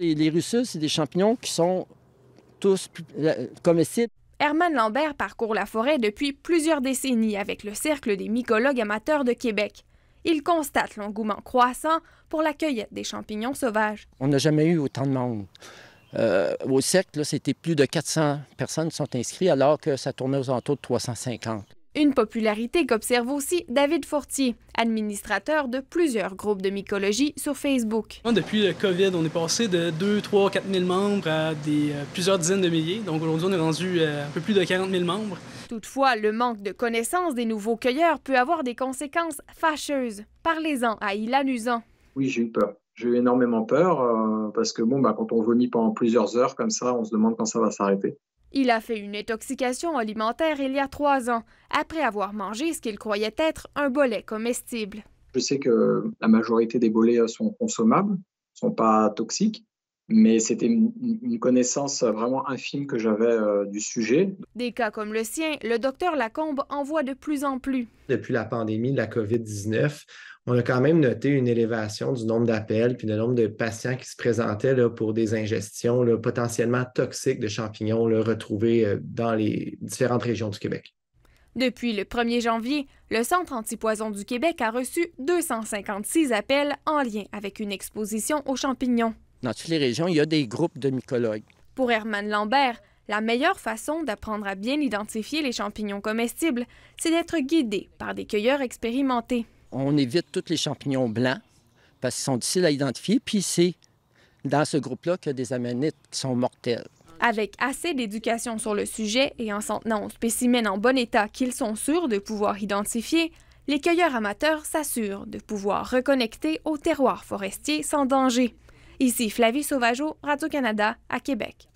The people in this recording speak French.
Les, Russes, c'est des champignons qui sont tous euh, comestibles. Herman Lambert parcourt la forêt depuis plusieurs décennies avec le Cercle des mycologues amateurs de Québec. Il constate l'engouement croissant pour la cueillette des champignons sauvages. On n'a jamais eu autant de monde. Euh, au cercle, c'était plus de 400 personnes qui sont inscrites alors que ça tournait aux alentours de 350. Une popularité qu'observe aussi David Fortier, administrateur de plusieurs groupes de mycologie sur Facebook. Depuis le COVID, on est passé de 2, 3, 4 000 membres à euh, plusieurs dizaines de milliers. Donc aujourd'hui, on est rendu à euh, un peu plus de 40 000 membres. Toutefois, le manque de connaissances des nouveaux cueilleurs peut avoir des conséquences fâcheuses. Parlez-en à Ilan Usan. Oui, j'ai eu peur. J'ai eu énormément peur euh, parce que bon, bah, quand on vomit pendant plusieurs heures comme ça, on se demande quand ça va s'arrêter. Il a fait une intoxication alimentaire il y a trois ans, après avoir mangé ce qu'il croyait être un bolet comestible. Je sais que la majorité des bolets sont consommables, sont pas toxiques, mais c'était une, connaissance vraiment infime que j'avais euh, du sujet. Des cas comme le sien, le docteur Lacombe en voit de plus en plus. Depuis la pandémie de la COVID-19, on a quand même noté une élévation du nombre d'appels puis le nombre de patients qui se présentaient là, pour des ingestions potentiellement toxiques de champignons retrouvés euh, dans les différentes régions du Québec. Depuis le 1er janvier, le Centre antipoison du Québec a reçu 256 appels en lien avec une exposition aux champignons dans toutes les régions, il y a des groupes de mycologues. Pour Herman Lambert, la meilleure façon d'apprendre à bien identifier les champignons comestibles, c'est d'être guidé par des cueilleurs expérimentés. On évite tous les champignons blancs parce qu'ils sont difficiles à identifier, puis c'est dans ce groupe-là qu'il y a des aménites qui sont mortelles. Avec assez d'éducation sur le sujet et en s'en tenant aux spécimens en bon état qu'ils sont sûrs de pouvoir identifier, les cueilleurs amateurs s'assurent de pouvoir reconnecter au terroir forestier sans danger. Ici Flavie Sauvageau, Radio-Canada, à Québec.